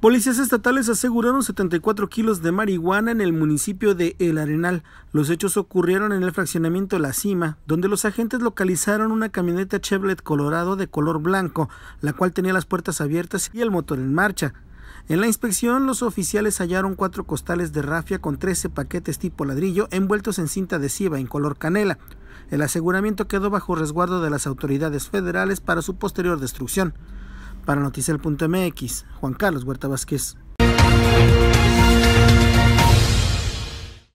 Policías estatales aseguraron 74 kilos de marihuana en el municipio de El Arenal. Los hechos ocurrieron en el fraccionamiento La Cima, donde los agentes localizaron una camioneta Chevrolet Colorado de color blanco, la cual tenía las puertas abiertas y el motor en marcha. En la inspección, los oficiales hallaron cuatro costales de rafia con 13 paquetes tipo ladrillo envueltos en cinta adhesiva en color canela. El aseguramiento quedó bajo resguardo de las autoridades federales para su posterior destrucción. Para Noticial.mx, Juan Carlos Huerta Vázquez.